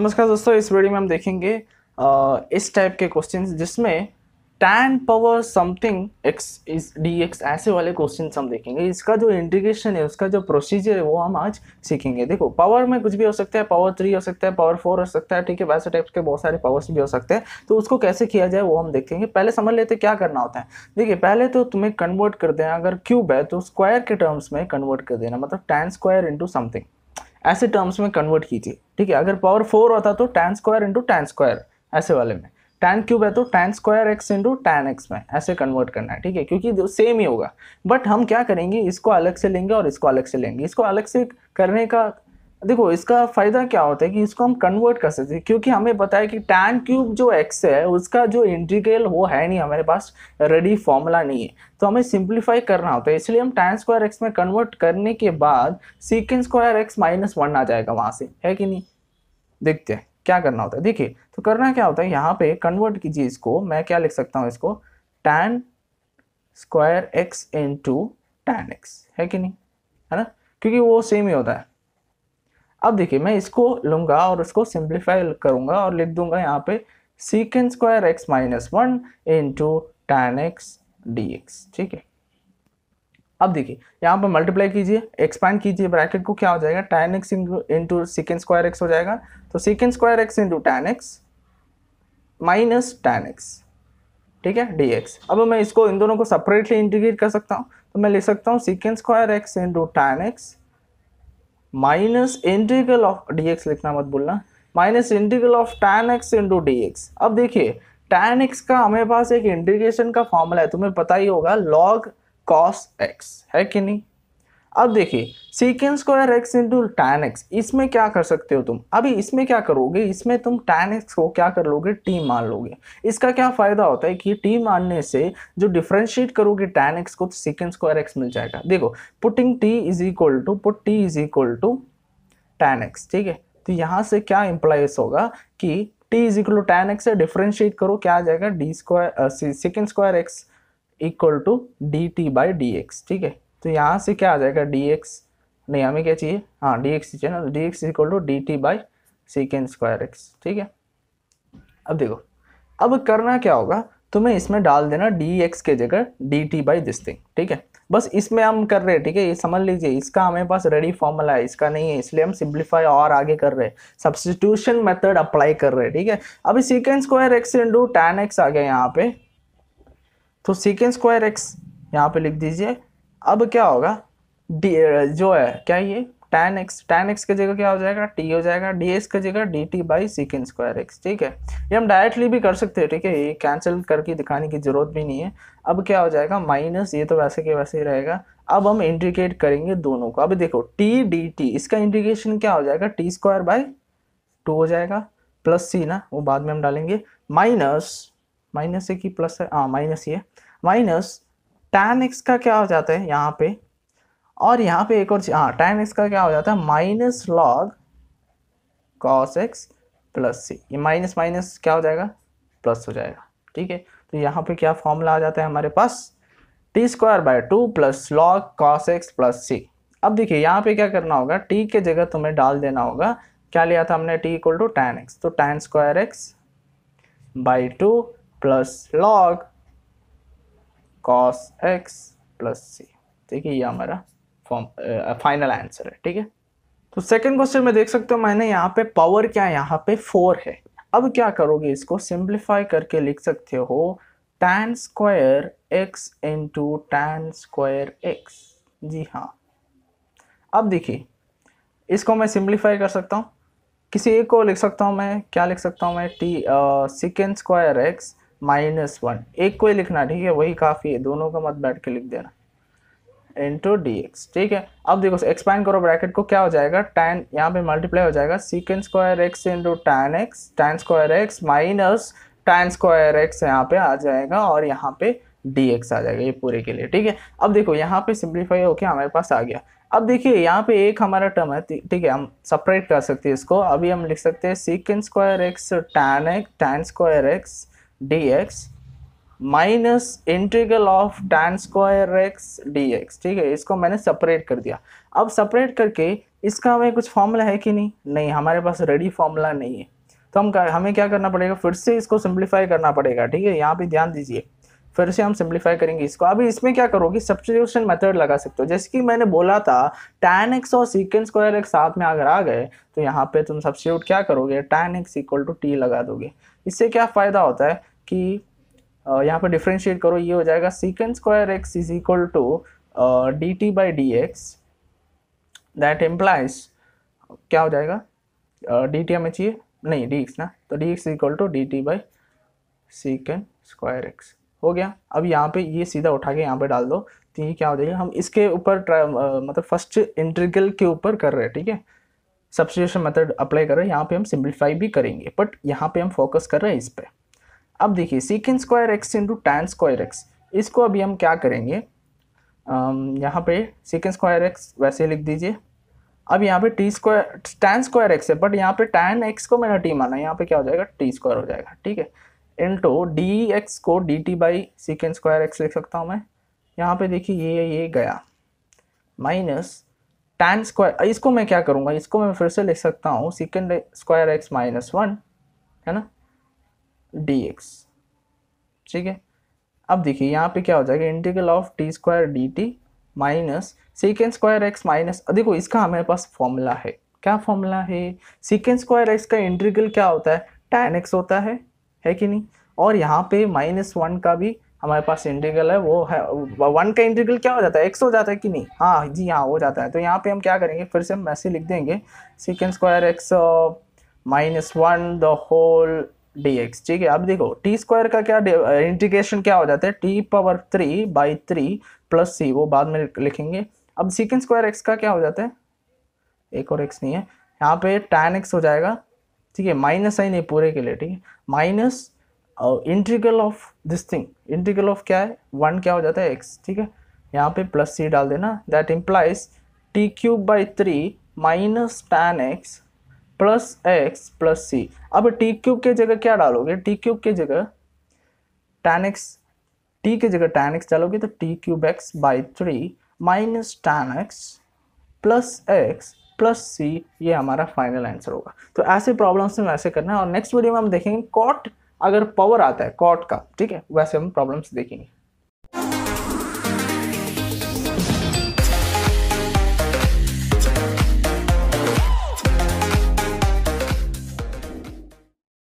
नमस्कार दोस्तों इस वीडियो में हम देखेंगे आ, इस टाइप के क्वेश्चन जिसमें tan power something x is d x ऐसे वाले क्वेश्चन हम देखेंगे इसका जो इंटीग्रेशन है उसका जो प्रोसीजर है वो हम आज सीखेंगे देखो पावर में कुछ भी हो सकता है पावर थ्री हो सकता है पावर फोर हो सकता है ठीक है वैसे टाइप्स के बहुत सारे पावर्स भी हो सकते हैं तो उसको कैसे किया जाए वो हम देखेंगे पहले समझ लेते क्या करना होता है देखिए पहले तो तुम्हें कन्वर्ट कर देना अगर क्यूब है तो स्क्वायर के टर्म्स में कन्वर्ट कर देना मतलब टैन स्क्वायर इंटू समथिंग ऐसे टर्म्स में कन्वर्ट कीजिए ठीक है अगर पावर फोर होता तो tan square into tan square ऐसे वाले में टैन क्यूब है तो tan square x into tan x में ऐसे कन्वर्ट करना है ठीक है क्योंकि सेम ही होगा बट हम क्या करेंगे इसको अलग से लेंगे और इसको अलग से लेंगे इसको अलग से करने का देखो इसका फ़ायदा क्या होता है कि इसको हम कन्वर्ट कर सकते हैं क्योंकि हमें पता है कि टैन क्यूब जो एक्स है उसका जो इंटीग्रल वो है नहीं हमारे पास रेडी फॉर्मूला नहीं है तो हमें सिंप्लीफाई करना होता है इसलिए हम टैन स्क्वायर एक्स में कन्वर्ट करने के बाद secant square x minus one आ जाएगा वहाँ से है कि नहीं देखते हैं क्या करना होता है देखिए तो करना क्या होता है यहाँ पे कन्वर्ट कीजिए इसको मैं क्या लिख सकता हूँ इसको tan square x into tan x है कि नहीं है ना क्योंकि वो सेम ही होता है अब देखिए मैं इसको लूँगा और उसको सिंप्लीफाई करूँगा और लिख दूंगा यहाँ पे secant square x minus one into tan x d x ठीक है अब देखिए यहाँ पर मल्टीप्लाई कीजिए एक्सपैंड कीजिए ब्रैकेट को क्या हो जाएगा tan x into secant square x हो जाएगा तो secant square x into tan x minus tan x ठीक है डी एक्स अब मैं इसको इन दोनों को सेपरेटली इंटीग्रेट कर सकता हूँ तो मैं लिख सकता हूँ secant square x into tan x minus integral of d x लिखना मत बोलना minus integral of tan x into d x अब देखिए टैन एक्स का हमारे पास एक इंटीग्रेशन का फॉर्मूला है तुम्हें पता ही होगा लॉग कॉस एक्स है कि नहीं अब देखिए secant square x into tan x इसमें क्या कर सकते हो तुम अभी इसमें क्या करोगे इसमें तुम टैन एक्स को क्या कर लोगे टी मान लोगे इसका क्या फ़ायदा होता है कि टी मानने से जो डिफ्रेंशिएट करोगे टैन एक्स को तो सीकेंस स्क्वायर एक्स मिल जाएगा देखो putting t is equal to put t is equal to tan x ठीक है तो यहाँ से क्या इम्प्लाइज होगा कि t is equal to tan x से डिफ्रेंशिएट करो क्या आ जाएगा d square secant square x equal to d t by d x ठीक है तो यहाँ से क्या आ जाएगा डी एक्स नहीं हमें क्या चाहिए हाँ डी एक्स चाहिए ना d x equal to d t by secant square x ठीक है अब देखो अब करना क्या होगा तुम्हें इसमें डाल देना डी एक्स के जगह d t by this thing ठीक है बस इसमें हम कर रहे हैं ठीक है ये समझ लीजिए इसका हमें पास रेडी फॉर्मूला है इसका नहीं है इसलिए हम सिंप्लीफाई और आगे कर रहे हैं सब्सटीट्यूशन मेथड अप्लाई कर रहे हैं ठीक है अभी secant square x into tan x आ गया यहाँ पे तो सीकेंड स्क्वायर एक्स यहाँ पे लिख दीजिए अब क्या होगा डी जो है क्या ये टेन एक्स टेन एक्स की जगह क्या हो जाएगा टी हो जाएगा डी एस की जगह d t by secant square x ठीक है ये हम डायरेक्टली भी कर सकते हैं ठीक है ये कैंसिल करके दिखाने की जरूरत भी नहीं है अब क्या हो जाएगा माइनस ये तो वैसे के वैसे ही रहेगा अब हम इंटीग्रेट करेंगे दोनों को अब देखो टी डी टी इसका इंटीग्रेशन क्या हो जाएगा टी स्क्वायर बाई टू हो जाएगा प्लस सी ना वो बाद में हम डालेंगे माइनस माइनस ए की प्लस है हाँ माइनस ये माइनस टैन एक्स का क्या हो जाता है यहाँ पे और यहाँ पे एक और चीज हाँ टैन एक्स का क्या हो जाता है minus log cos x plus c ये माइनस माइनस क्या हो जाएगा प्लस हो जाएगा ठीक है तो यहाँ पे क्या फॉर्मूला आ जाता है हमारे पास t square by two plus log cos x plus c अब देखिए यहाँ पे क्या करना होगा टी के जगह तुम्हें डाल देना होगा क्या लिया था हमने t equal to tan x तो tan square x by two plus log cos x plus c ठीक है ये हमारा फॉर्म फाइनल आंसर है ठीक है तो सेकंड क्वेश्चन में देख सकते हो मैंने यहाँ पे पावर क्या है यहाँ पे फोर है अब क्या करोगे इसको सिंप्लीफाई करके लिख सकते हो tan square x into tan square x जी हाँ अब देखिए इसको मैं सिंप्लीफाई कर सकता हूँ किसी एक को लिख सकता हूँ मैं क्या लिख सकता हूँ मैं t secant square x minus one एक को ही लिखना ठीक है वही काफ़ी है दोनों का मत बैठ के लिख देना इंटू डी एक्स ठीक है अब देखो एक्सपैंड करो ब्रैकेट को क्या हो जाएगा टैन यहाँ पे मल्टीप्लाई हो जाएगा secant square x into tan x tan square x minus tan square x यहाँ पे आ जाएगा और यहाँ पे डी एक्स आ जाएगा ये पूरे के लिए ठीक है अब देखो यहाँ पे सिंप्लीफाई होके हमारे पास आ गया अब देखिए यहाँ पे एक हमारा टर्म है ठीक है हम सेपरेट कर सकते हैं इसको अभी हम लिख सकते हैं secant square x tan x tan square x dx minus integral of tan square x d x ठीक है इसको मैंने सेपरेट कर दिया अब सेपरेट करके इसका हमें कुछ फॉर्मूला है कि नहीं नहीं हमारे पास रेडी फॉर्मूला नहीं है तो हम हमें क्या करना पड़ेगा फिर से इसको सिंप्लीफाई करना पड़ेगा ठीक है यहाँ पे ध्यान दीजिए फिर से हम सिंप्लीफाई करेंगे इसको अभी इसमें क्या करोगे सब्सिट्यूशन मेथड लगा सकते हो जैसे कि मैंने बोला था टैन एक्स और सीकेंड स्क्वायर एक्स साथ में अगर आ गए तो यहाँ पे तुम सब्सिट्यूट क्या करोगे tan x equal to t लगा दोगे इससे क्या फ़ायदा होता है कि यहाँ पर डिफ्रेंशिएट करो ये हो जाएगा secant square x is equal to d t by d x that implies क्या हो जाएगा डी टी हमें चाहिए नहीं डी एक्स ना तो d x equal to d t by secant square x हो गया अब यहाँ पे ये सीधा उठा के यहाँ पे डाल दो तो ये क्या हो जाएगा हम इसके ऊपर मतलब फर्स्ट इंटरगल के ऊपर कर रहे हैं ठीक है सब्सिट्यूशन मेथड अप्लाई कर रहे हैं यहाँ पे हम सिंप्लीफाई भी करेंगे बट यहाँ पे हम फोकस कर रहे हैं इस पर अब देखिए secant square x into tan square x इसको अभी हम क्या करेंगे यहाँ पे सीकेंड स्क्वायर एक्स वैसे लिख दीजिए अब यहाँ पे t square tan square x है बट यहाँ पे टैन एक्स को मैंने टी माना है यहाँ पे क्या हो जाएगा टी स्क्वायर हो जाएगा ठीक है टू डी एक्स को d t by secant square x लिख सकता हूँ मैं यहाँ पे देखिए ये ये गया माइनस टैन स्क्वायर इसको मैं क्या करूँगा इसको मैं फिर से लिख सकता हूँ secant square x minus one है ना डी एक्स ठीक है अब देखिए यहाँ पे क्या हो जाएगा integral of t square d t minus secant square x minus देखो इसका हमारे पास फॉर्मूला है क्या फॉर्मूला है सिकेंड स्क्वायर एक्स का इंटीग्रल क्या होता है टैन एक्स होता है है कि नहीं और यहाँ पे माइनस वन का भी हमारे पास इंटीग्रल है वो है वन का इंटीग्रल क्या हो जाता है एक्स हो जाता है कि नहीं हाँ जी हाँ हो जाता है तो यहाँ पे हम क्या करेंगे फिर से हम ऐसे लिख देंगे secant square x minus one the whole d x ठीक है अब देखो टी स्क्वायर का क्या इंटीग्रेशन क्या हो जाता है t power three by three plus c वो बाद में लिखेंगे अब सीकेंड स्क्वायर एक्स का क्या हो जाता है एक और एक्स नहीं है यहाँ पे टैन एक्स हो जाएगा ठीक है माइनस आई नहीं पूरे के लिए ठीक है minus integral of this thing integral of क्या है वन क्या हो जाता है एक्स ठीक है यहाँ पे प्लस सी डाल देना that implies t cube by three minus tan x plus x plus c अब टी क्यूब के जगह क्या डालोगे टी क्यूब के जगह टैन एक्स टी के जगह टैन एक्स डालोगे तो t cube x by three minus tan x plus x plus c ये हमारा फाइनल आंसर होगा तो ऐसे प्रॉब्लम्स में वैसे करना है और नेक्स्ट वीडियो में हम देखेंगे कॉट अगर पावर आता है कॉट का ठीक है वैसे हम प्रॉब्लम्स देखेंगे